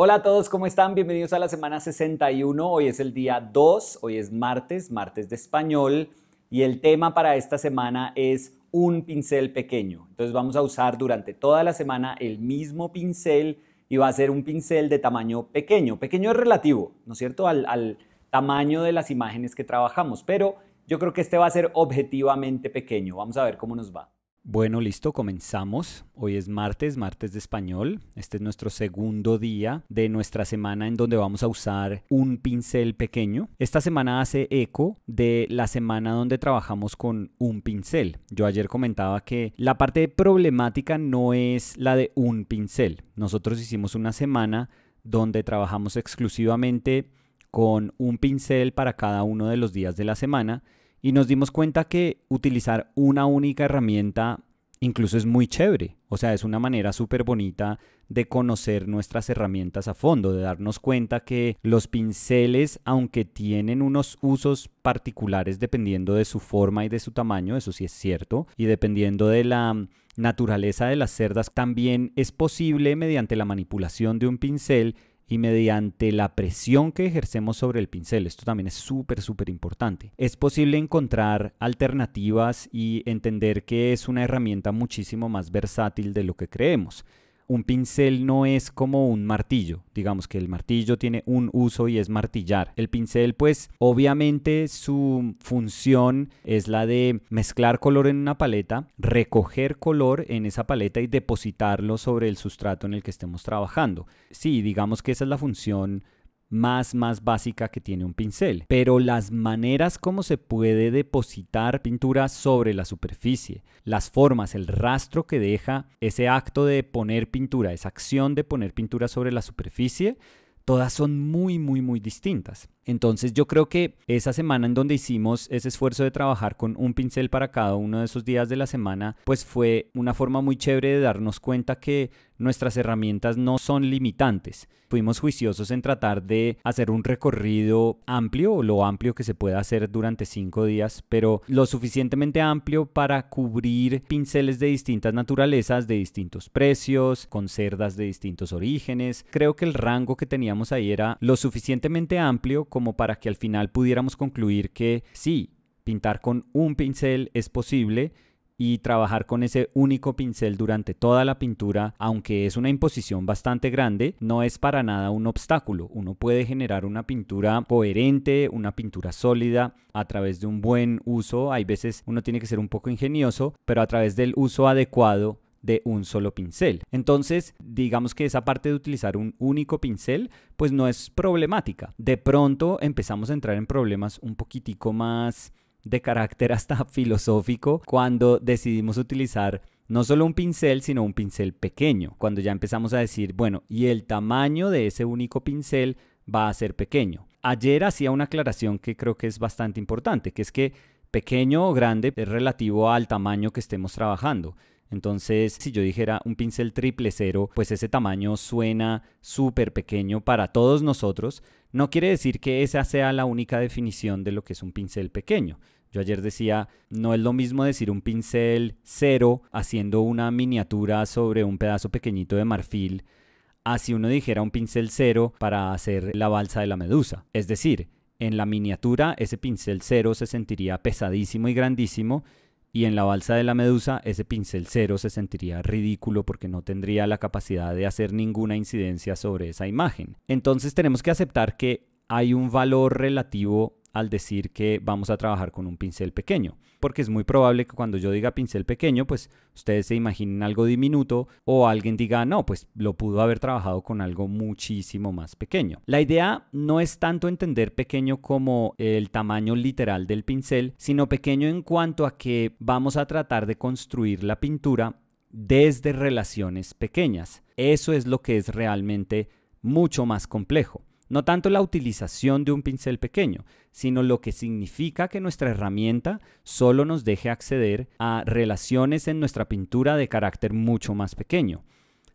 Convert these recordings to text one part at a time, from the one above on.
Hola a todos, ¿cómo están? Bienvenidos a la semana 61. Hoy es el día 2, hoy es martes, martes de español, y el tema para esta semana es un pincel pequeño. Entonces vamos a usar durante toda la semana el mismo pincel y va a ser un pincel de tamaño pequeño. Pequeño es relativo, ¿no es cierto?, al, al tamaño de las imágenes que trabajamos, pero yo creo que este va a ser objetivamente pequeño. Vamos a ver cómo nos va. Bueno, listo, comenzamos. Hoy es martes, martes de español. Este es nuestro segundo día de nuestra semana en donde vamos a usar un pincel pequeño. Esta semana hace eco de la semana donde trabajamos con un pincel. Yo ayer comentaba que la parte problemática no es la de un pincel. Nosotros hicimos una semana donde trabajamos exclusivamente con un pincel para cada uno de los días de la semana y nos dimos cuenta que utilizar una única herramienta incluso es muy chévere. O sea, es una manera súper bonita de conocer nuestras herramientas a fondo, de darnos cuenta que los pinceles, aunque tienen unos usos particulares dependiendo de su forma y de su tamaño, eso sí es cierto, y dependiendo de la naturaleza de las cerdas, también es posible mediante la manipulación de un pincel y mediante la presión que ejercemos sobre el pincel, esto también es súper, súper importante, es posible encontrar alternativas y entender que es una herramienta muchísimo más versátil de lo que creemos un pincel no es como un martillo, digamos que el martillo tiene un uso y es martillar. El pincel pues obviamente su función es la de mezclar color en una paleta, recoger color en esa paleta y depositarlo sobre el sustrato en el que estemos trabajando. Sí, digamos que esa es la función más más básica que tiene un pincel, pero las maneras como se puede depositar pintura sobre la superficie, las formas, el rastro que deja ese acto de poner pintura, esa acción de poner pintura sobre la superficie, todas son muy muy muy distintas. Entonces yo creo que esa semana en donde hicimos ese esfuerzo de trabajar con un pincel para cada uno de esos días de la semana, pues fue una forma muy chévere de darnos cuenta que nuestras herramientas no son limitantes. Fuimos juiciosos en tratar de hacer un recorrido amplio, o lo amplio que se pueda hacer durante cinco días, pero lo suficientemente amplio para cubrir pinceles de distintas naturalezas, de distintos precios, con cerdas de distintos orígenes. Creo que el rango que teníamos ahí era lo suficientemente amplio como para que al final pudiéramos concluir que sí, pintar con un pincel es posible y trabajar con ese único pincel durante toda la pintura, aunque es una imposición bastante grande, no es para nada un obstáculo. Uno puede generar una pintura coherente, una pintura sólida a través de un buen uso. Hay veces uno tiene que ser un poco ingenioso, pero a través del uso adecuado de un solo pincel. Entonces, digamos que esa parte de utilizar un único pincel, pues no es problemática. De pronto empezamos a entrar en problemas un poquitico más de carácter hasta filosófico cuando decidimos utilizar no solo un pincel, sino un pincel pequeño. Cuando ya empezamos a decir, bueno, y el tamaño de ese único pincel va a ser pequeño. Ayer hacía una aclaración que creo que es bastante importante, que es que pequeño o grande es relativo al tamaño que estemos trabajando. Entonces, si yo dijera un pincel triple cero, pues ese tamaño suena súper pequeño para todos nosotros. No quiere decir que esa sea la única definición de lo que es un pincel pequeño. Yo ayer decía, no es lo mismo decir un pincel cero haciendo una miniatura sobre un pedazo pequeñito de marfil, a si uno dijera un pincel cero para hacer la balsa de la medusa. Es decir, en la miniatura ese pincel cero se sentiría pesadísimo y grandísimo y en la balsa de la medusa ese pincel cero se sentiría ridículo porque no tendría la capacidad de hacer ninguna incidencia sobre esa imagen. Entonces tenemos que aceptar que hay un valor relativo al decir que vamos a trabajar con un pincel pequeño, porque es muy probable que cuando yo diga pincel pequeño, pues ustedes se imaginen algo diminuto o alguien diga, no, pues lo pudo haber trabajado con algo muchísimo más pequeño. La idea no es tanto entender pequeño como el tamaño literal del pincel, sino pequeño en cuanto a que vamos a tratar de construir la pintura desde relaciones pequeñas. Eso es lo que es realmente mucho más complejo. No tanto la utilización de un pincel pequeño, sino lo que significa que nuestra herramienta solo nos deje acceder a relaciones en nuestra pintura de carácter mucho más pequeño.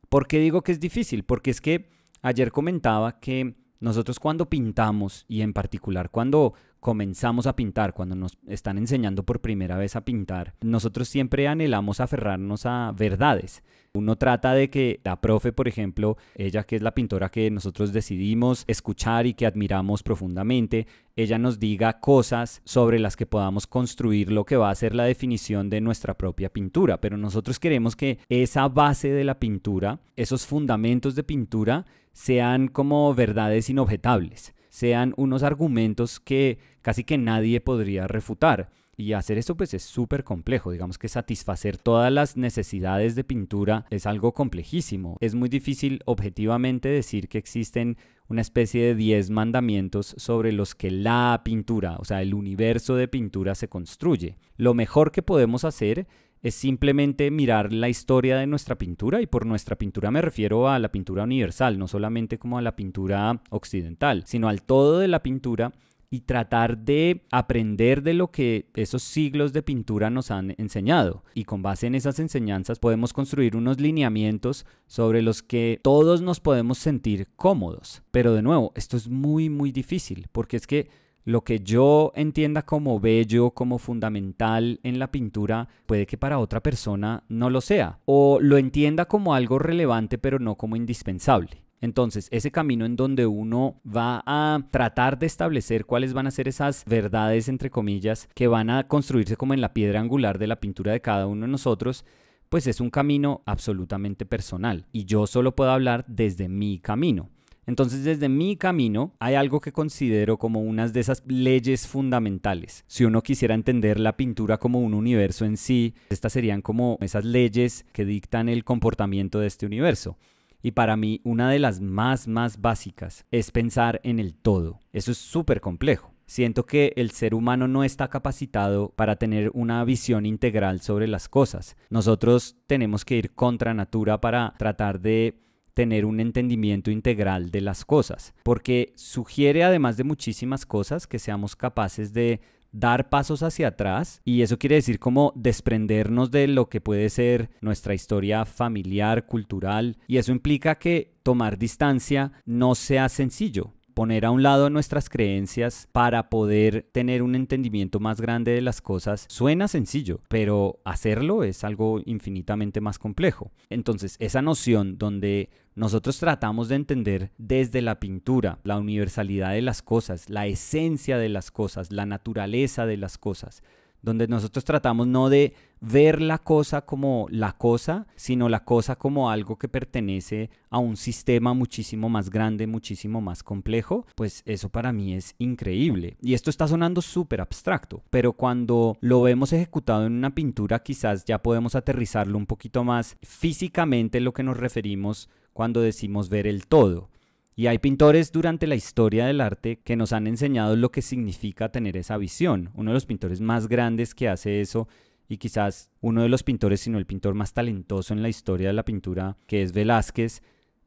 ¿Por qué digo que es difícil? Porque es que ayer comentaba que nosotros cuando pintamos y en particular cuando comenzamos a pintar, cuando nos están enseñando por primera vez a pintar, nosotros siempre anhelamos aferrarnos a verdades. Uno trata de que la profe, por ejemplo, ella que es la pintora que nosotros decidimos escuchar y que admiramos profundamente, ella nos diga cosas sobre las que podamos construir lo que va a ser la definición de nuestra propia pintura. Pero nosotros queremos que esa base de la pintura, esos fundamentos de pintura, sean como verdades inobjetables sean unos argumentos que casi que nadie podría refutar. Y hacer eso pues es súper complejo, digamos que satisfacer todas las necesidades de pintura es algo complejísimo. Es muy difícil objetivamente decir que existen una especie de 10 mandamientos sobre los que la pintura, o sea, el universo de pintura se construye. Lo mejor que podemos hacer es simplemente mirar la historia de nuestra pintura y por nuestra pintura me refiero a la pintura universal, no solamente como a la pintura occidental, sino al todo de la pintura y tratar de aprender de lo que esos siglos de pintura nos han enseñado. Y con base en esas enseñanzas podemos construir unos lineamientos sobre los que todos nos podemos sentir cómodos. Pero de nuevo, esto es muy, muy difícil, porque es que lo que yo entienda como bello, como fundamental en la pintura, puede que para otra persona no lo sea, o lo entienda como algo relevante pero no como indispensable. Entonces, ese camino en donde uno va a tratar de establecer cuáles van a ser esas verdades, entre comillas, que van a construirse como en la piedra angular de la pintura de cada uno de nosotros, pues es un camino absolutamente personal y yo solo puedo hablar desde mi camino. Entonces, desde mi camino, hay algo que considero como unas de esas leyes fundamentales. Si uno quisiera entender la pintura como un universo en sí, estas serían como esas leyes que dictan el comportamiento de este universo. Y para mí, una de las más, más básicas es pensar en el todo. Eso es súper complejo. Siento que el ser humano no está capacitado para tener una visión integral sobre las cosas. Nosotros tenemos que ir contra natura para tratar de tener un entendimiento integral de las cosas, porque sugiere además de muchísimas cosas que seamos capaces de dar pasos hacia atrás y eso quiere decir como desprendernos de lo que puede ser nuestra historia familiar, cultural y eso implica que tomar distancia no sea sencillo, poner a un lado nuestras creencias para poder tener un entendimiento más grande de las cosas suena sencillo, pero hacerlo es algo infinitamente más complejo. Entonces, esa noción donde nosotros tratamos de entender desde la pintura la universalidad de las cosas, la esencia de las cosas, la naturaleza de las cosas, donde nosotros tratamos no de ver la cosa como la cosa, sino la cosa como algo que pertenece a un sistema muchísimo más grande, muchísimo más complejo, pues eso para mí es increíble. Y esto está sonando súper abstracto, pero cuando lo vemos ejecutado en una pintura quizás ya podemos aterrizarlo un poquito más físicamente lo que nos referimos cuando decimos ver el todo. Y hay pintores durante la historia del arte que nos han enseñado lo que significa tener esa visión. Uno de los pintores más grandes que hace eso y quizás uno de los pintores, sino el pintor más talentoso en la historia de la pintura, que es Velázquez,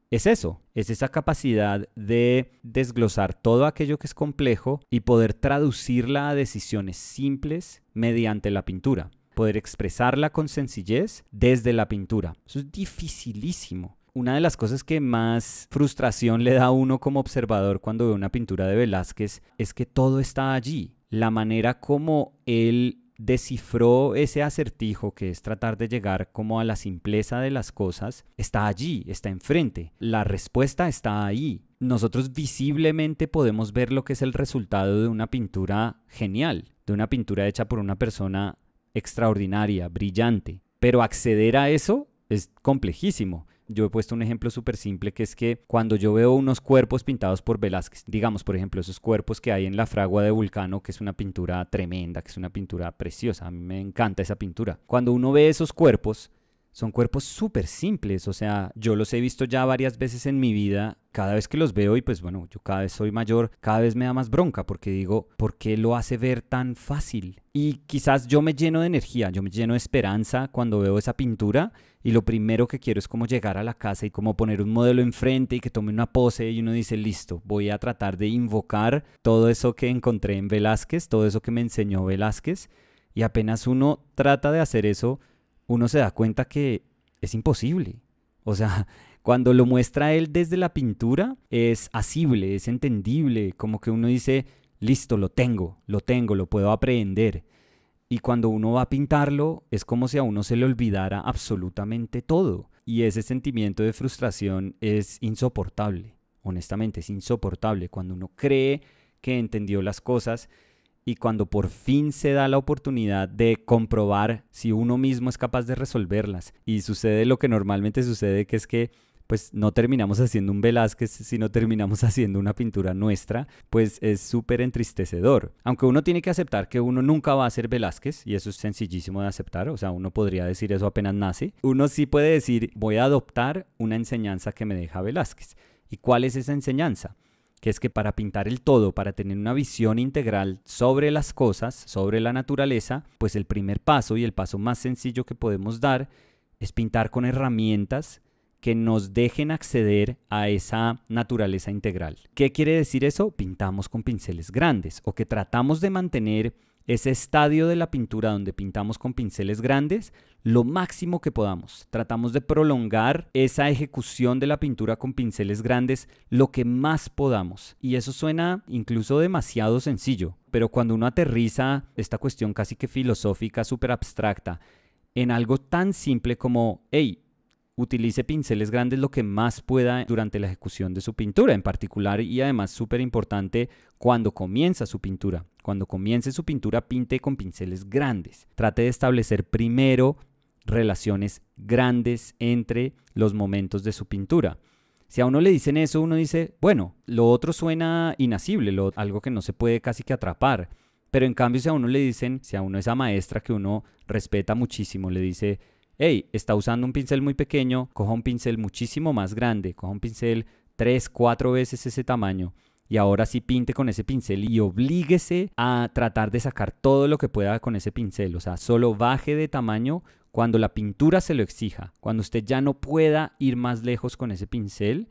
es eso, es esa capacidad de desglosar todo aquello que es complejo y poder traducirla a decisiones simples mediante la pintura, poder expresarla con sencillez desde la pintura. Eso es dificilísimo. Una de las cosas que más frustración le da a uno como observador cuando ve una pintura de Velázquez es que todo está allí. La manera como él descifró ese acertijo que es tratar de llegar como a la simpleza de las cosas, está allí, está enfrente. La respuesta está ahí. Nosotros visiblemente podemos ver lo que es el resultado de una pintura genial, de una pintura hecha por una persona extraordinaria, brillante. Pero acceder a eso es complejísimo. Yo he puesto un ejemplo súper simple que es que cuando yo veo unos cuerpos pintados por Velázquez, digamos por ejemplo esos cuerpos que hay en la fragua de Vulcano, que es una pintura tremenda, que es una pintura preciosa, a mí me encanta esa pintura. Cuando uno ve esos cuerpos, son cuerpos súper simples, o sea, yo los he visto ya varias veces en mi vida, cada vez que los veo y pues bueno, yo cada vez soy mayor, cada vez me da más bronca porque digo, ¿por qué lo hace ver tan fácil? Y quizás yo me lleno de energía, yo me lleno de esperanza cuando veo esa pintura y lo primero que quiero es como llegar a la casa y como poner un modelo enfrente y que tome una pose y uno dice, listo, voy a tratar de invocar todo eso que encontré en Velázquez, todo eso que me enseñó Velázquez y apenas uno trata de hacer eso, uno se da cuenta que es imposible. O sea, cuando lo muestra él desde la pintura, es asible, es entendible, como que uno dice, listo, lo tengo, lo tengo, lo puedo aprender, Y cuando uno va a pintarlo, es como si a uno se le olvidara absolutamente todo. Y ese sentimiento de frustración es insoportable, honestamente, es insoportable cuando uno cree que entendió las cosas y cuando por fin se da la oportunidad de comprobar si uno mismo es capaz de resolverlas y sucede lo que normalmente sucede, que es que pues no terminamos haciendo un Velázquez, sino terminamos haciendo una pintura nuestra, pues es súper entristecedor. Aunque uno tiene que aceptar que uno nunca va a ser Velázquez, y eso es sencillísimo de aceptar, o sea, uno podría decir eso apenas nace, uno sí puede decir, voy a adoptar una enseñanza que me deja Velázquez. ¿Y cuál es esa enseñanza? que es que para pintar el todo, para tener una visión integral sobre las cosas, sobre la naturaleza, pues el primer paso y el paso más sencillo que podemos dar es pintar con herramientas que nos dejen acceder a esa naturaleza integral. ¿Qué quiere decir eso? Pintamos con pinceles grandes o que tratamos de mantener ese estadio de la pintura donde pintamos con pinceles grandes lo máximo que podamos. Tratamos de prolongar esa ejecución de la pintura con pinceles grandes lo que más podamos. Y eso suena incluso demasiado sencillo, pero cuando uno aterriza esta cuestión casi que filosófica, súper abstracta, en algo tan simple como, hey, utilice pinceles grandes lo que más pueda durante la ejecución de su pintura en particular y además súper importante cuando comienza su pintura. Cuando comience su pintura pinte con pinceles grandes. Trate de establecer primero relaciones grandes entre los momentos de su pintura. Si a uno le dicen eso, uno dice, bueno, lo otro suena inasible, algo que no se puede casi que atrapar. Pero en cambio, si a uno le dicen, si a uno esa maestra que uno respeta muchísimo, le dice, hey, está usando un pincel muy pequeño, coja un pincel muchísimo más grande, coja un pincel tres, cuatro veces ese tamaño. Y ahora sí pinte con ese pincel y oblíguese a tratar de sacar todo lo que pueda con ese pincel. O sea, solo baje de tamaño cuando la pintura se lo exija. Cuando usted ya no pueda ir más lejos con ese pincel,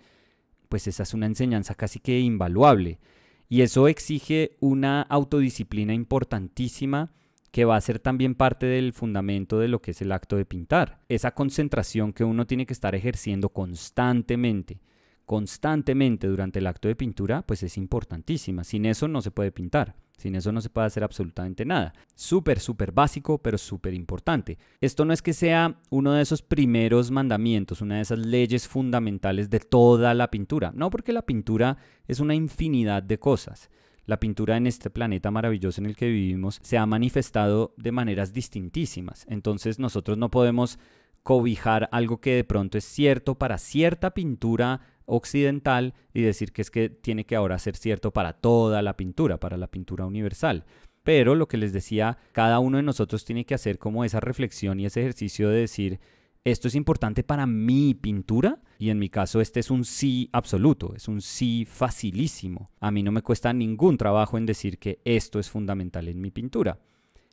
pues esa es una enseñanza casi que invaluable. Y eso exige una autodisciplina importantísima que va a ser también parte del fundamento de lo que es el acto de pintar. Esa concentración que uno tiene que estar ejerciendo constantemente, constantemente durante el acto de pintura, pues es importantísima. Sin eso no se puede pintar. Sin eso no se puede hacer absolutamente nada. Súper, súper básico, pero súper importante. Esto no es que sea uno de esos primeros mandamientos, una de esas leyes fundamentales de toda la pintura. No, porque la pintura es una infinidad de cosas. La pintura en este planeta maravilloso en el que vivimos se ha manifestado de maneras distintísimas. Entonces nosotros no podemos cobijar algo que de pronto es cierto para cierta pintura occidental y decir que es que tiene que ahora ser cierto para toda la pintura, para la pintura universal. Pero lo que les decía, cada uno de nosotros tiene que hacer como esa reflexión y ese ejercicio de decir, esto es importante para mi pintura y en mi caso este es un sí absoluto, es un sí facilísimo. A mí no me cuesta ningún trabajo en decir que esto es fundamental en mi pintura.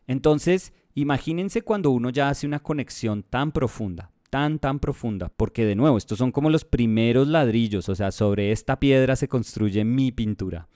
Entonces, imagínense cuando uno ya hace una conexión tan profunda, tan, tan profunda, porque de nuevo, estos son como los primeros ladrillos, o sea, sobre esta piedra se construye mi pintura.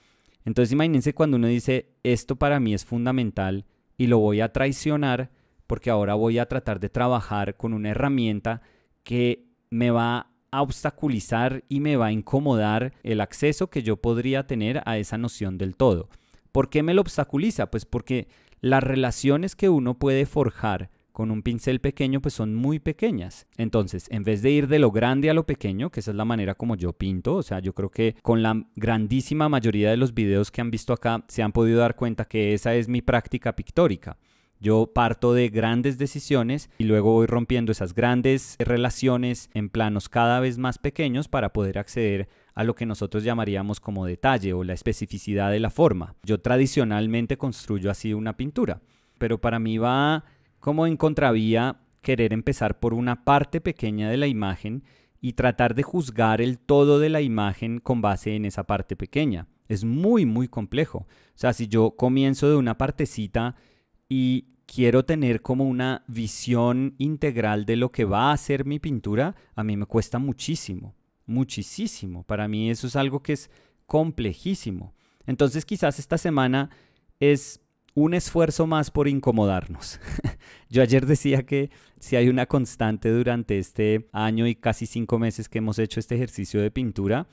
Entonces, imagínense cuando uno dice, esto para mí es fundamental y lo voy a traicionar porque ahora voy a tratar de trabajar con una herramienta que me va a obstaculizar y me va a incomodar el acceso que yo podría tener a esa noción del todo. ¿Por qué me lo obstaculiza? Pues porque las relaciones que uno puede forjar con un pincel pequeño pues son muy pequeñas. Entonces, en vez de ir de lo grande a lo pequeño, que esa es la manera como yo pinto, o sea, yo creo que con la grandísima mayoría de los videos que han visto acá se han podido dar cuenta que esa es mi práctica pictórica. Yo parto de grandes decisiones y luego voy rompiendo esas grandes relaciones en planos cada vez más pequeños para poder acceder a lo que nosotros llamaríamos como detalle o la especificidad de la forma. Yo tradicionalmente construyo así una pintura, pero para mí va como en contravía querer empezar por una parte pequeña de la imagen y tratar de juzgar el todo de la imagen con base en esa parte pequeña. Es muy, muy complejo. O sea, si yo comienzo de una partecita y quiero tener como una visión integral de lo que va a ser mi pintura, a mí me cuesta muchísimo, muchísimo. Para mí eso es algo que es complejísimo. Entonces quizás esta semana es un esfuerzo más por incomodarnos. Yo ayer decía que si hay una constante durante este año y casi cinco meses que hemos hecho este ejercicio de pintura,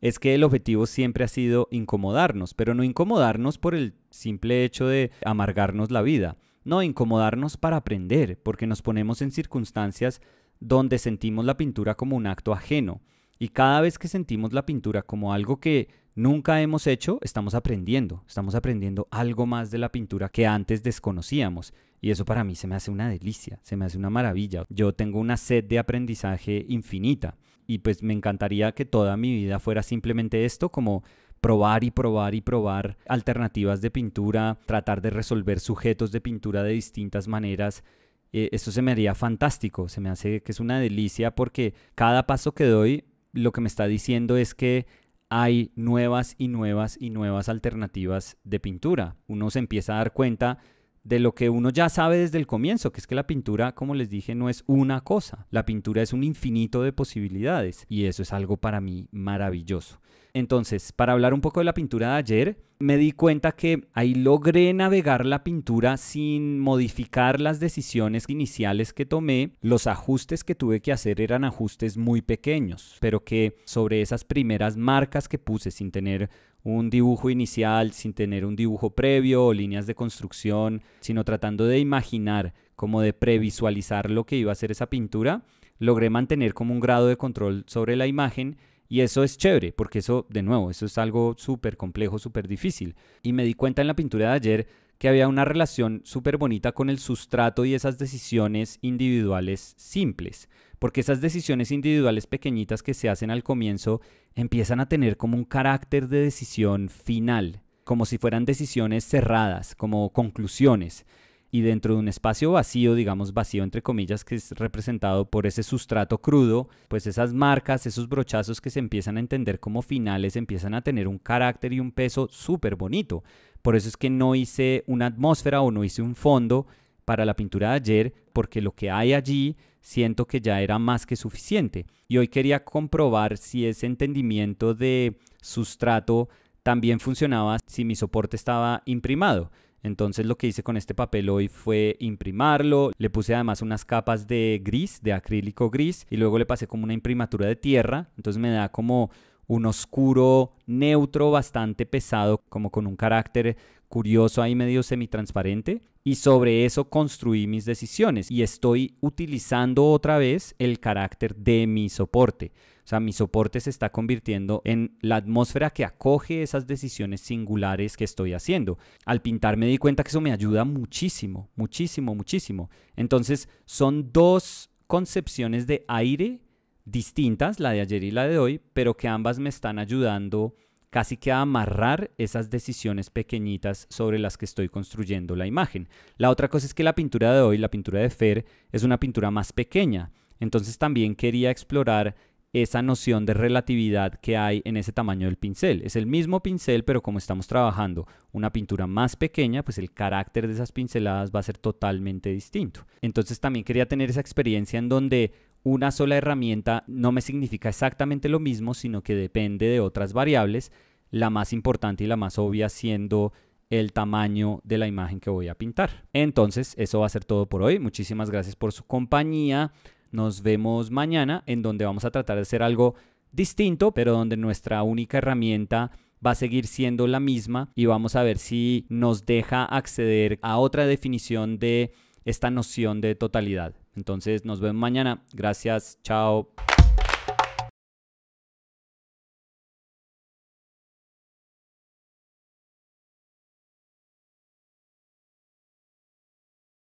es que el objetivo siempre ha sido incomodarnos, pero no incomodarnos por el simple hecho de amargarnos la vida, no incomodarnos para aprender, porque nos ponemos en circunstancias donde sentimos la pintura como un acto ajeno. Y cada vez que sentimos la pintura como algo que nunca hemos hecho, estamos aprendiendo, estamos aprendiendo algo más de la pintura que antes desconocíamos. Y eso para mí se me hace una delicia, se me hace una maravilla. Yo tengo una sed de aprendizaje infinita y pues me encantaría que toda mi vida fuera simplemente esto, como probar y probar y probar alternativas de pintura, tratar de resolver sujetos de pintura de distintas maneras. Eh, eso se me haría fantástico, se me hace que es una delicia porque cada paso que doy lo que me está diciendo es que hay nuevas y nuevas y nuevas alternativas de pintura. Uno se empieza a dar cuenta de lo que uno ya sabe desde el comienzo, que es que la pintura, como les dije, no es una cosa. La pintura es un infinito de posibilidades y eso es algo para mí maravilloso. Entonces, para hablar un poco de la pintura de ayer, me di cuenta que ahí logré navegar la pintura sin modificar las decisiones iniciales que tomé. Los ajustes que tuve que hacer eran ajustes muy pequeños, pero que sobre esas primeras marcas que puse sin tener un dibujo inicial, sin tener un dibujo previo o líneas de construcción, sino tratando de imaginar, como de previsualizar lo que iba a ser esa pintura, logré mantener como un grado de control sobre la imagen y eso es chévere, porque eso, de nuevo, eso es algo súper complejo, súper difícil. Y me di cuenta en la pintura de ayer que había una relación súper bonita con el sustrato y esas decisiones individuales simples porque esas decisiones individuales pequeñitas que se hacen al comienzo empiezan a tener como un carácter de decisión final, como si fueran decisiones cerradas, como conclusiones. Y dentro de un espacio vacío, digamos vacío entre comillas, que es representado por ese sustrato crudo, pues esas marcas, esos brochazos que se empiezan a entender como finales, empiezan a tener un carácter y un peso súper bonito. Por eso es que no hice una atmósfera o no hice un fondo, para la pintura de ayer porque lo que hay allí siento que ya era más que suficiente. Y hoy quería comprobar si ese entendimiento de sustrato también funcionaba si mi soporte estaba imprimado. Entonces lo que hice con este papel hoy fue imprimarlo, le puse además unas capas de gris, de acrílico gris, y luego le pasé como una imprimatura de tierra, entonces me da como un oscuro neutro bastante pesado, como con un carácter curioso ahí medio semitransparente y sobre eso construí mis decisiones y estoy utilizando otra vez el carácter de mi soporte. O sea, mi soporte se está convirtiendo en la atmósfera que acoge esas decisiones singulares que estoy haciendo. Al pintar me di cuenta que eso me ayuda muchísimo, muchísimo, muchísimo. Entonces, son dos concepciones de aire distintas, la de ayer y la de hoy, pero que ambas me están ayudando casi que amarrar esas decisiones pequeñitas sobre las que estoy construyendo la imagen. La otra cosa es que la pintura de hoy, la pintura de Fer, es una pintura más pequeña. Entonces también quería explorar esa noción de relatividad que hay en ese tamaño del pincel. Es el mismo pincel, pero como estamos trabajando una pintura más pequeña, pues el carácter de esas pinceladas va a ser totalmente distinto. Entonces también quería tener esa experiencia en donde una sola herramienta no me significa exactamente lo mismo, sino que depende de otras variables, la más importante y la más obvia siendo el tamaño de la imagen que voy a pintar. Entonces, eso va a ser todo por hoy. Muchísimas gracias por su compañía. Nos vemos mañana en donde vamos a tratar de hacer algo distinto, pero donde nuestra única herramienta va a seguir siendo la misma y vamos a ver si nos deja acceder a otra definición de esta noción de totalidad. Entonces nos vemos mañana. Gracias, chao.